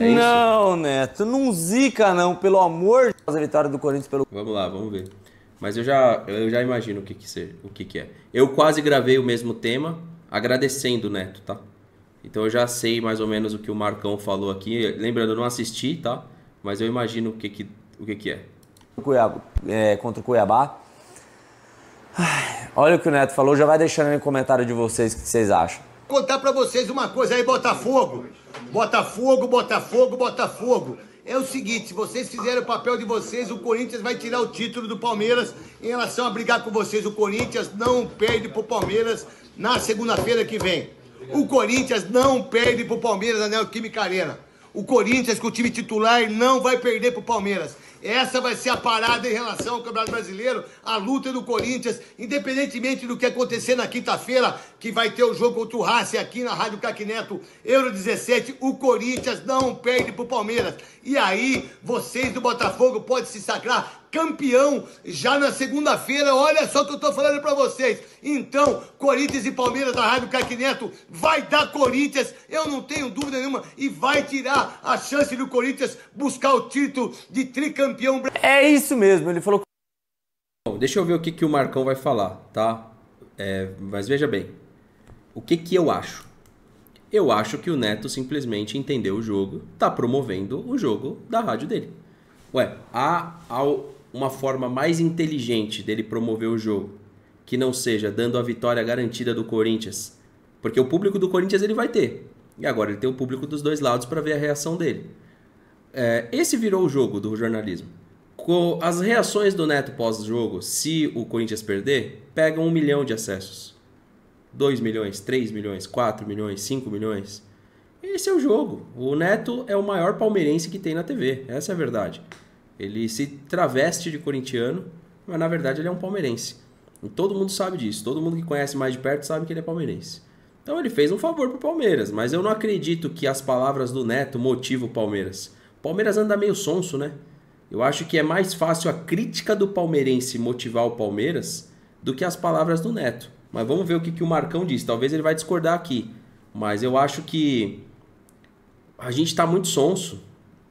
É não, Neto, não zica não, pelo amor de Deus, a vitória do Corinthians pelo. Vamos lá, vamos ver. Mas eu já, eu já imagino o que que, seja, o que que é. Eu quase gravei o mesmo tema, agradecendo o Neto, tá? Então eu já sei mais ou menos o que o Marcão falou aqui. Lembrando, eu não assisti, tá? Mas eu imagino o que que, o que, que é. Cuiabá, é. Contra o Cuiabá. Ai, olha o que o Neto falou, já vai deixando aí no comentário de vocês o que vocês acham contar para vocês uma coisa aí, Botafogo. Botafogo, Botafogo, Botafogo. É o seguinte, se vocês fizerem o papel de vocês, o Corinthians vai tirar o título do Palmeiras em relação a brigar com vocês. O Corinthians não perde pro Palmeiras na segunda-feira que vem. O Corinthians não perde pro Palmeiras na Neoquímica Arena. O Corinthians, com o time titular, não vai perder pro Palmeiras. Essa vai ser a parada em relação ao Campeonato Brasileiro, a luta do Corinthians, independentemente do que acontecer na quinta-feira, que vai ter o jogo contra o Racing aqui na Rádio Cacneto, Euro 17, o Corinthians não perde pro Palmeiras. E aí, vocês do Botafogo podem se sacrar campeão já na segunda-feira. Olha só o que eu estou falando para vocês. Então, Corinthians e Palmeiras da Rádio Caque Neto vai dar Corinthians, eu não tenho dúvida nenhuma, e vai tirar a chance do Corinthians buscar o título de tricampeão. É isso mesmo, ele falou. Bom, deixa eu ver o que, que o Marcão vai falar, tá? É, mas veja bem, o que, que eu acho? Eu acho que o Neto simplesmente entendeu o jogo, tá promovendo o jogo da rádio dele. Ué, a, ao, uma forma mais inteligente dele promover o jogo, que não seja dando a vitória garantida do Corinthians, porque o público do Corinthians ele vai ter. E agora ele tem o público dos dois lados para ver a reação dele. É, esse virou o jogo do jornalismo. Com as reações do Neto pós-jogo, se o Corinthians perder, pegam um milhão de acessos. 2 milhões, 3 milhões, 4 milhões, 5 milhões. Esse é o jogo. O Neto é o maior palmeirense que tem na TV. Essa é a verdade. Ele se traveste de corintiano, mas na verdade ele é um palmeirense. E todo mundo sabe disso, todo mundo que conhece mais de perto sabe que ele é palmeirense. Então ele fez um favor pro Palmeiras, mas eu não acredito que as palavras do Neto motivam o Palmeiras. O Palmeiras anda meio sonso, né? Eu acho que é mais fácil a crítica do palmeirense motivar o Palmeiras do que as palavras do Neto. Mas vamos ver o que, que o Marcão diz. Talvez ele vai discordar aqui. Mas eu acho que a gente está muito sonso.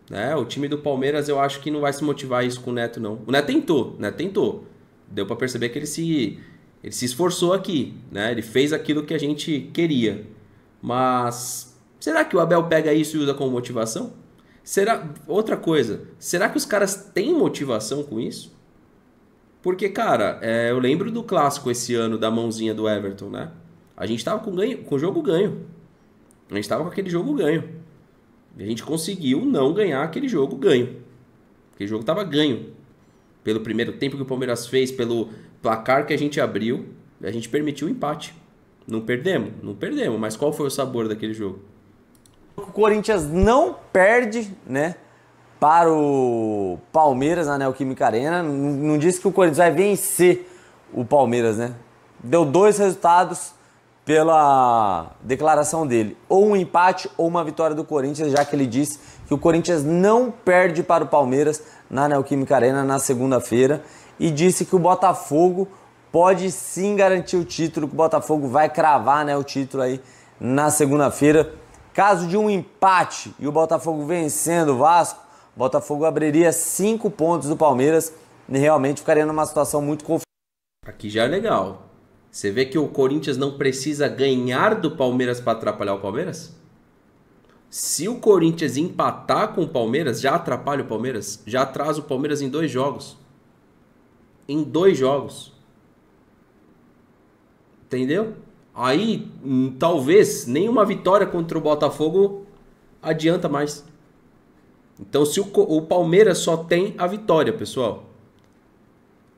Né? O time do Palmeiras eu acho que não vai se motivar isso com o Neto, não. O Neto tentou, Neto Tentou. Deu para perceber que ele se, ele se esforçou aqui, né? Ele fez aquilo que a gente queria. Mas será que o Abel pega isso e usa como motivação? Será outra coisa? Será que os caras têm motivação com isso? Porque, cara, é, eu lembro do clássico esse ano da mãozinha do Everton, né? A gente tava com ganho, com jogo ganho. A gente tava com aquele jogo ganho. E a gente conseguiu não ganhar aquele jogo ganho. Aquele jogo estava ganho. Pelo primeiro tempo que o Palmeiras fez, pelo placar que a gente abriu, a gente permitiu o empate. Não perdemos? Não perdemos, mas qual foi o sabor daquele jogo? O Corinthians não perde, né? Para o Palmeiras na Neoquímica Arena. Não, disse que o Corinthians vai vencer o Palmeiras, né? Deu dois resultados pela declaração dele. Ou um empate ou uma vitória do Corinthians, já que ele disse que o Corinthians não perde para o Palmeiras na Neoquímica Arena na segunda-feira e disse que o Botafogo pode sim garantir o título, que o Botafogo vai cravar né, o título aí na segunda-feira. Caso de um empate e o Botafogo vencendo o Vasco, o Botafogo abriria cinco pontos do Palmeiras e realmente ficaria numa situação muito confusa. Aqui já é legal. Você vê que o Corinthians não precisa ganhar do Palmeiras para atrapalhar o Palmeiras? Se o Corinthians empatar com o Palmeiras, já atrapalha o Palmeiras, já atrasa o Palmeiras em dois jogos. Em dois jogos. Entendeu? Aí, hum, talvez, nenhuma vitória contra o Botafogo adianta mais. Então, se o, o Palmeiras só tem a vitória, pessoal.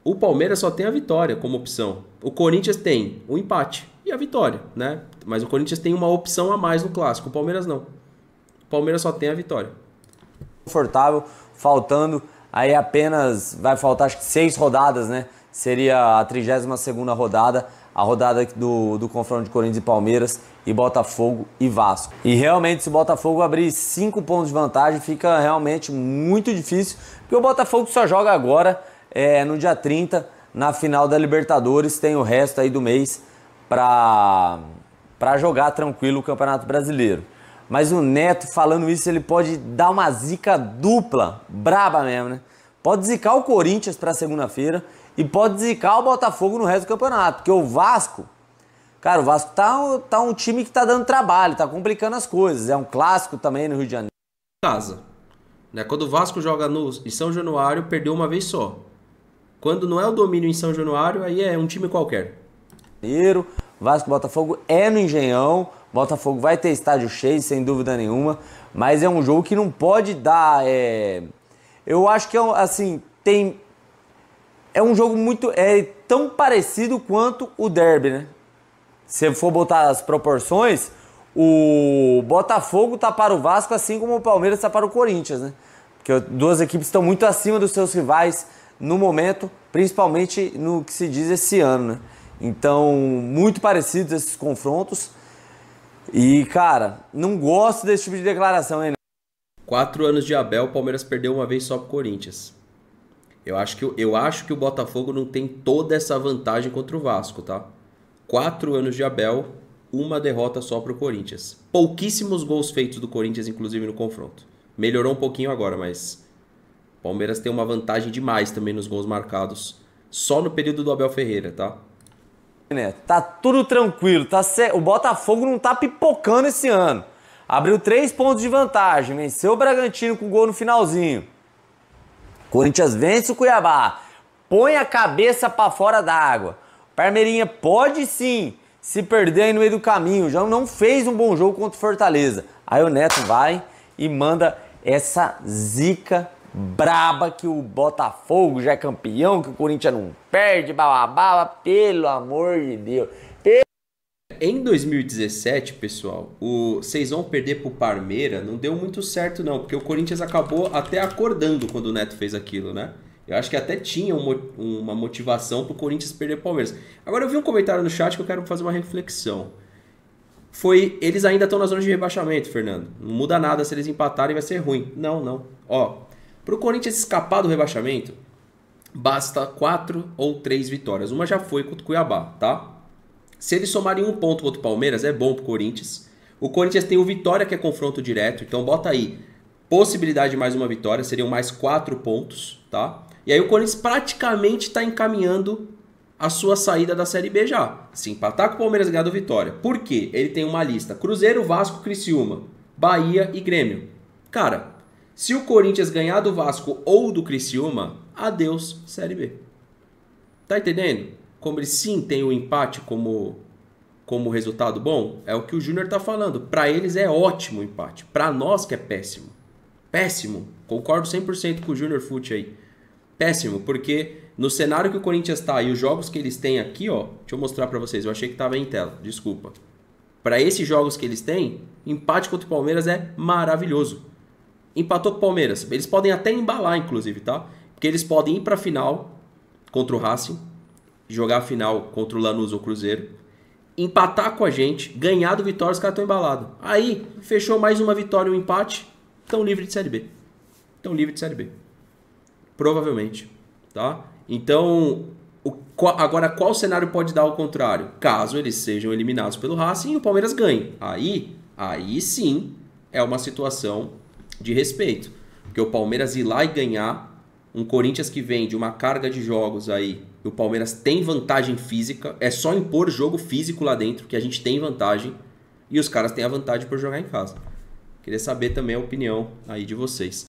O Palmeiras só tem a vitória como opção. O Corinthians tem o empate e a vitória, né? Mas o Corinthians tem uma opção a mais no clássico, o Palmeiras não. O Palmeiras só tem a vitória. Confortável, faltando aí apenas vai faltar acho que seis rodadas, né? Seria a 32 rodada, a rodada do, do confronto de Corinthians e Palmeiras e Botafogo e Vasco. E realmente se o Botafogo abrir cinco pontos de vantagem fica realmente muito difícil, porque o Botafogo só joga agora é, no dia 30, na final da Libertadores, tem o resto aí do mês para jogar tranquilo o Campeonato Brasileiro. Mas o Neto falando isso, ele pode dar uma zica dupla, braba mesmo, né? Pode zicar o Corinthians para segunda-feira e pode zicar o Botafogo no resto do campeonato, porque o Vasco, cara, o Vasco tá, tá um time que tá dando trabalho, tá complicando as coisas. É um clássico também no Rio de Janeiro. Casa. Né? Quando o Vasco joga no, em São Januário, perdeu uma vez só. Quando não é o domínio em São Januário, aí é um time qualquer. Vasco Botafogo é no Engenhão. Botafogo vai ter estádio cheio, sem dúvida nenhuma. Mas é um jogo que não pode dar. É... Eu acho que é assim, tem. É um jogo muito. É tão parecido quanto o Derby, né? Se for botar as proporções, o Botafogo tá para o Vasco, assim como o Palmeiras tá para o Corinthians, né? Porque duas equipes estão muito acima dos seus rivais no momento, principalmente no que se diz esse ano. Né? Então, muito parecidos esses confrontos. E, cara, não gosto desse tipo de declaração, hein? Né? Quatro anos de Abel, o Palmeiras perdeu uma vez só pro Corinthians. Eu acho, que, eu acho que o Botafogo não tem toda essa vantagem contra o Vasco, tá? Quatro anos de Abel, uma derrota só pro Corinthians. Pouquíssimos gols feitos do Corinthians, inclusive, no confronto. Melhorou um pouquinho agora, mas Palmeiras tem uma vantagem demais também nos gols marcados. Só no período do Abel Ferreira, tá? Neto né, Tá tudo tranquilo. Tá ce... O Botafogo não tá pipocando esse ano. Abriu três pontos de vantagem. Venceu o Bragantino com gol no finalzinho. Corinthians vence o Cuiabá. Põe a cabeça para fora d'água. Parmeirinha pode sim se perder aí no meio do caminho. Já não fez um bom jogo contra o Fortaleza. Aí o Neto vai e manda essa zica braba que o Botafogo já é campeão, que o Corinthians não perde, bababá, pelo amor de Deus. Pelo... Em 2017, pessoal, o vocês vão perder pro Parmeira não deu muito certo não, porque o Corinthians acabou até acordando quando o Neto fez aquilo, né? Eu acho que até tinha uma motivação pro Corinthians perder o Palmeiras. Agora eu vi um comentário no chat que eu quero fazer uma reflexão. Foi, eles ainda estão na zona de rebaixamento, Fernando. Não muda nada se eles empatarem, vai ser ruim. Não, não. Ó, para o Corinthians escapar do rebaixamento, basta quatro ou três vitórias. Uma já foi contra o Cuiabá, tá? Se eles somarem um ponto contra o Palmeiras, é bom para o Corinthians. O Corinthians tem o Vitória, que é confronto direto, então bota aí. Possibilidade de mais uma vitória, seriam mais quatro pontos, tá? E aí o Corinthians praticamente está encaminhando a sua saída da Série B já. Se empatar com o Palmeiras ganhar do Vitória. Por quê? Ele tem uma lista: Cruzeiro, Vasco, Criciúma, Bahia e Grêmio. Cara, se o Corinthians ganhar do Vasco ou do Criciúma, adeus Série B. Tá entendendo? Como ele sim tem o um empate como como resultado bom, é o que o Júnior tá falando. Para eles é ótimo o empate, para nós que é péssimo. Péssimo. Concordo 100% com o Júnior Fute aí. Péssimo, porque no cenário que o Corinthians tá e os jogos que eles têm aqui, ó, deixa eu mostrar para vocês. Eu achei que tava em tela, desculpa. Para esses jogos que eles têm, empate contra o Palmeiras é maravilhoso empatou com o Palmeiras. Eles podem até embalar, inclusive, tá? Porque eles podem ir para a final contra o Racing, jogar a final contra o Lanús ou o Cruzeiro, empatar com a gente, ganhar do Vitória, os caras estão embalados. Aí, fechou mais uma vitória e um empate, estão livre de Série B. Estão livre de Série B. Provavelmente, tá? Então, o, agora qual cenário pode dar ao contrário? Caso eles sejam eliminados pelo Racing e o Palmeiras ganhe. Aí, aí sim, é uma situação de respeito. Porque o Palmeiras ir lá e ganhar, um Corinthians que vem de uma carga de jogos aí, e o Palmeiras tem vantagem física, é só impor jogo físico lá dentro, que a gente tem vantagem, e os caras têm a vantagem por jogar em casa. Queria saber também a opinião aí de vocês.